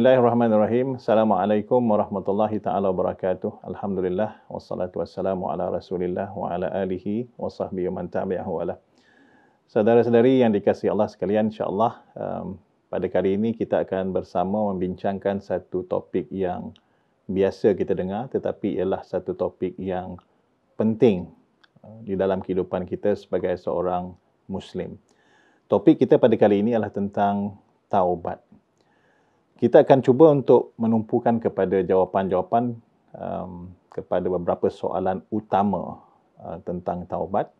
Bismillahirrahmanirrahim. Assalamualaikum warahmatullahi taala wabarakatuh. Alhamdulillah wassalatu wassalamu ala Rasulillah wa ala alihi wa sahbihi man tabi'ahu wala. Saudara-saudari yang dikasihi Allah sekalian, insyaallah um, pada kali ini kita akan bersama membincangkan satu topik yang biasa kita dengar tetapi ialah satu topik yang penting uh, di dalam kehidupan kita sebagai seorang muslim. Topik kita pada kali ini adalah tentang taubat kita akan cuba untuk menumpukan kepada jawapan-jawapan um, kepada beberapa soalan utama uh, tentang taubat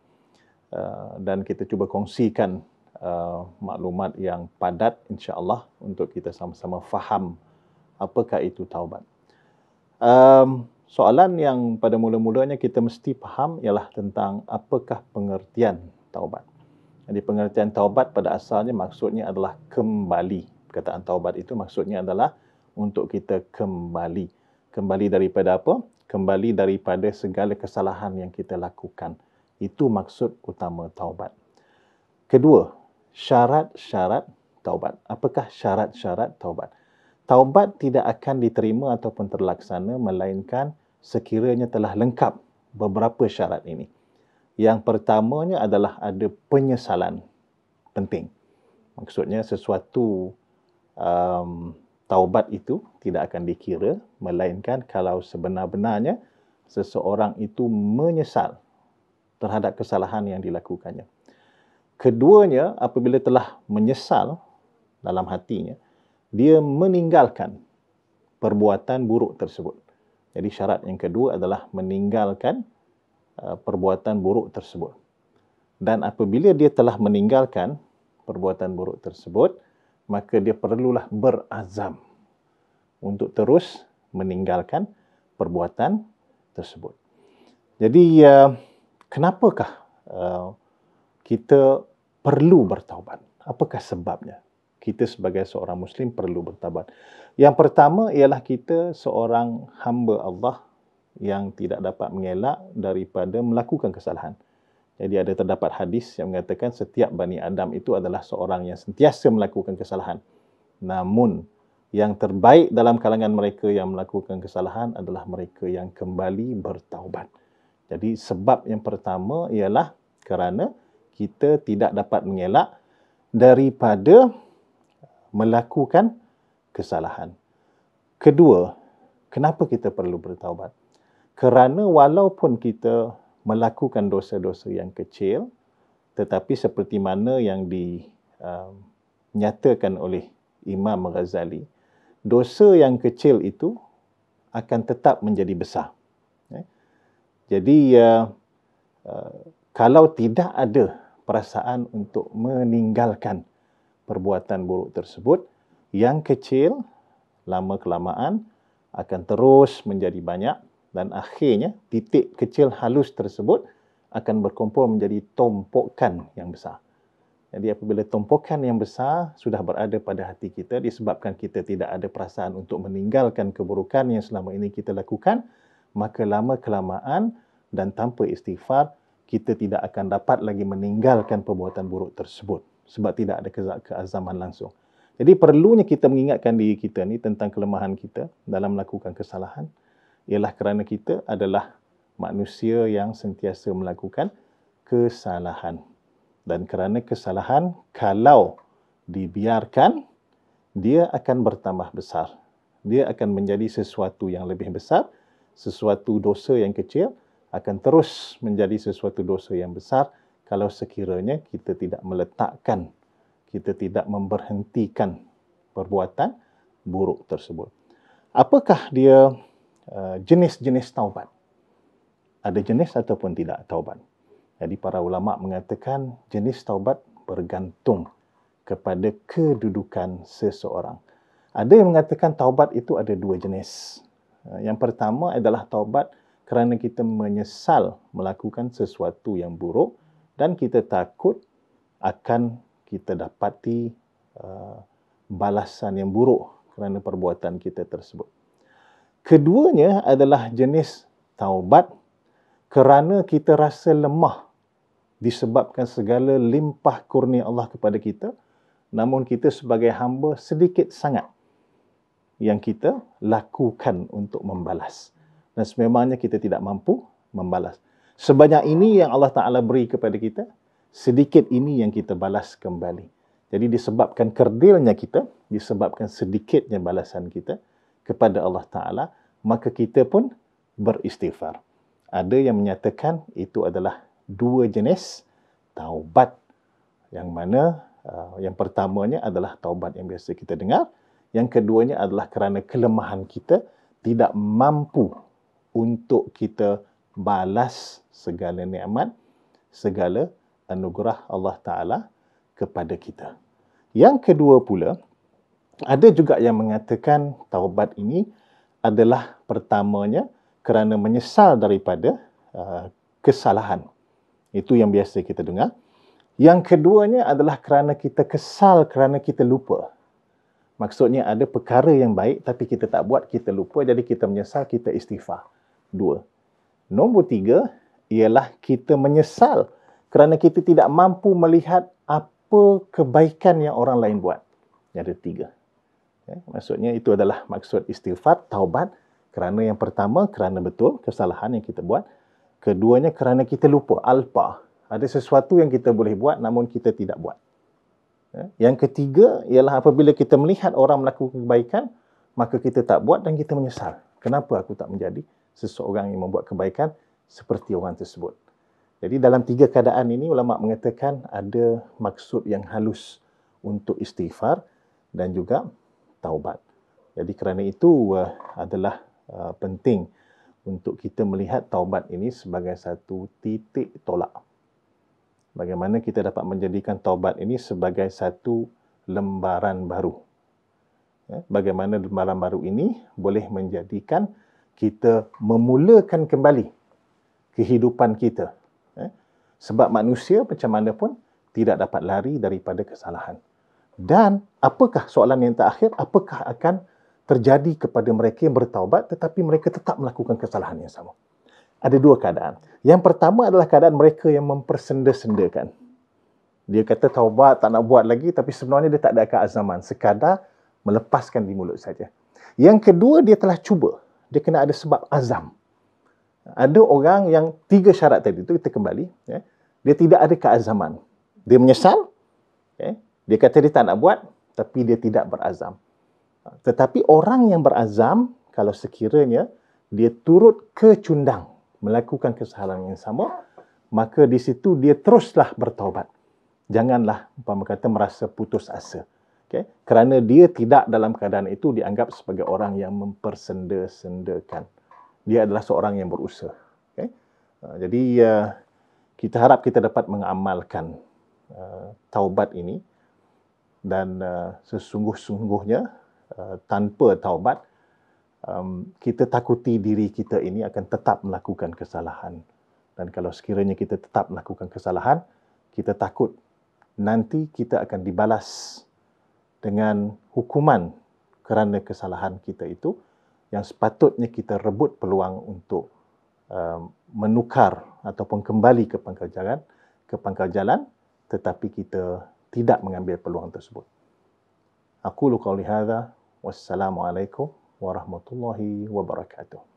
uh, dan kita cuba kongsikan uh, maklumat yang padat insyaallah untuk kita sama-sama faham apakah itu taubat. Um soalan yang pada mula-mulanya kita mesti faham ialah tentang apakah pengertian taubat. Jadi pengertian taubat pada asalnya maksudnya adalah kembali perkataan taubat itu maksudnya adalah untuk kita kembali. Kembali daripada apa? Kembali daripada segala kesalahan yang kita lakukan. Itu maksud utama taubat. Kedua, syarat-syarat taubat. Apakah syarat-syarat taubat? Taubat tidak akan diterima ataupun terlaksana melainkan sekiranya telah lengkap beberapa syarat ini. Yang pertamanya adalah ada penyesalan penting. Maksudnya sesuatu um, taubat itu tidak akan dikira melainkan kalau sebenar-benarnya seseorang itu menyesal terhadap kesalahan yang dilakukannya. Keduanya apabila telah menyesal dalam hatinya dia meninggalkan perbuatan buruk tersebut. Jadi syarat yang kedua adalah meninggalkan uh, perbuatan buruk tersebut. Dan apabila dia telah meninggalkan perbuatan buruk tersebut, maka dia perlulah berazam untuk terus meninggalkan perbuatan tersebut. Jadi ya, kenapakah uh, kita perlu bertaubat? Apakah sebabnya? Kita sebagai seorang muslim perlu bertaubat. Yang pertama ialah kita seorang hamba Allah yang tidak dapat mengelak daripada melakukan kesalahan. Jadi ada terdapat hadis yang mengatakan setiap Bani Adam itu adalah seorang yang sentiasa melakukan kesalahan. Namun yang terbaik dalam kalangan mereka yang melakukan kesalahan adalah mereka yang kembali bertaubat. Jadi sebab yang pertama ialah kerana kita tidak dapat mengelak daripada melakukan kesalahan. Kedua, kenapa kita perlu bertaubat? Kerana walaupun kita melakukan dosa-dosa yang kecil tetapi seperti mana yang dinyatakan um, uh, oleh Imam Ghazali dosa yang kecil itu akan tetap menjadi besar eh? jadi uh, uh, kalau tidak ada perasaan untuk meninggalkan perbuatan buruk tersebut yang kecil lama kelamaan akan terus menjadi banyak dan akhirnya titik kecil halus tersebut akan berkumpul menjadi tompokan yang besar. Jadi apabila tompokan yang besar sudah berada pada hati kita disebabkan kita tidak ada perasaan untuk meninggalkan keburukan yang selama ini kita lakukan, maka lama kelamaan dan tanpa istighfar kita tidak akan dapat lagi meninggalkan perbuatan buruk tersebut sebab tidak ada keazaman langsung. Jadi perlunya kita mengingatkan diri kita ni tentang kelemahan kita dalam melakukan kesalahan ialah kerana kita adalah manusia yang sentiasa melakukan kesalahan. Dan kerana kesalahan, kalau dibiarkan, dia akan bertambah besar. Dia akan menjadi sesuatu yang lebih besar, sesuatu dosa yang kecil, akan terus menjadi sesuatu dosa yang besar kalau sekiranya kita tidak meletakkan, kita tidak memberhentikan perbuatan buruk tersebut. Apakah dia Eh, jenis-jenis taubat. Ada jenis ataupun tidak taubat. Jadi para ulama mengatakan jenis taubat bergantung kepada kedudukan seseorang. Ada yang mengatakan taubat itu ada dua jenis. Eh, yang pertama adalah taubat kerana kita menyesal melakukan sesuatu yang buruk dan kita takut akan kita dapati uh, balasan yang buruk kerana perbuatan kita tersebut. Keduanya adalah jenis taubat kerana kita rasa lemah disebabkan segala limpah kurnia Allah kepada kita namun kita sebagai hamba sedikit sangat yang kita lakukan untuk membalas dan sememangnya kita tidak mampu membalas sebanyak ini yang Allah Taala beri kepada kita sedikit ini yang kita balas kembali jadi disebabkan kerdilnya kita disebabkan sedikitnya balasan kita kepada Allah Ta'ala, maka kita pun beristighfar. Ada yang menyatakan itu adalah dua jenis taubat. Yang mana uh, yang pertamanya adalah taubat yang biasa kita dengar. Yang keduanya adalah kerana kelemahan kita tidak mampu untuk kita balas segala nikmat, segala anugerah Allah Ta'ala kepada kita. Yang kedua pula, ada juga yang mengatakan taubat ini adalah pertamanya kerana menyesal daripada uh, kesalahan. Itu yang biasa kita dengar. Yang keduanya adalah kerana kita kesal kerana kita lupa. Maksudnya ada perkara yang baik tapi kita tak buat, kita lupa jadi kita menyesal, kita istighfar. Dua. Nombor tiga ialah kita menyesal kerana kita tidak mampu melihat apa kebaikan yang orang lain buat. Yang ada tiga. Ya, maksudnya itu adalah maksud istighfar, taubat. Kerana yang pertama, kerana betul kesalahan yang kita buat. Keduanya kerana kita lupa, alpa. Ada sesuatu yang kita boleh buat namun kita tidak buat. Ya, yang ketiga ialah apabila kita melihat orang melakukan kebaikan, maka kita tak buat dan kita menyesal. Kenapa aku tak menjadi seseorang yang membuat kebaikan seperti orang tersebut? Jadi dalam tiga keadaan ini, ulama' mengatakan ada maksud yang halus untuk istighfar dan juga taubat. Jadi kerana itu uh, adalah uh, penting untuk kita melihat taubat ini sebagai satu titik tolak. Bagaimana kita dapat menjadikan taubat ini sebagai satu lembaran baru. Ya, bagaimana lembaran baru ini boleh menjadikan kita memulakan kembali kehidupan kita. Ya, sebab manusia macam mana pun tidak dapat lari daripada kesalahan. Dan apakah soalan yang terakhir, apakah akan terjadi kepada mereka yang bertaubat tetapi mereka tetap melakukan kesalahan yang sama? Ada dua keadaan. Yang pertama adalah keadaan mereka yang mempersenda-sendakan. Dia kata taubat tak nak buat lagi tapi sebenarnya dia tak ada keazaman. Sekadar melepaskan di mulut saja. Yang kedua dia telah cuba. Dia kena ada sebab azam. Ada orang yang tiga syarat tadi itu kita kembali. Ya, dia tidak ada keazaman. Dia menyesal. Ya, dia kata dia tak nak buat, tapi dia tidak berazam. Tetapi orang yang berazam, kalau sekiranya dia turut kecundang melakukan kesalahan yang sama, maka di situ dia teruslah bertobat. Janganlah, umpama kata, merasa putus asa. Okay? Kerana dia tidak dalam keadaan itu dianggap sebagai orang yang mempersenda-sendakan. Dia adalah seorang yang berusaha. Okay? Ah, jadi, ya, kita harap kita dapat mengamalkan ah, taubat ini dan uh, sesungguh-sungguhnya uh, tanpa taubat um, kita takuti diri kita ini akan tetap melakukan kesalahan dan kalau sekiranya kita tetap melakukan kesalahan kita takut nanti kita akan dibalas dengan hukuman kerana kesalahan kita itu yang sepatutnya kita rebut peluang untuk um, menukar ataupun kembali ke pangkal jalan ke pangkal jalan tetapi kita tidak mengambil peluang tersebut. Aku lukau lihada. Wassalamualaikum warahmatullahi wabarakatuh.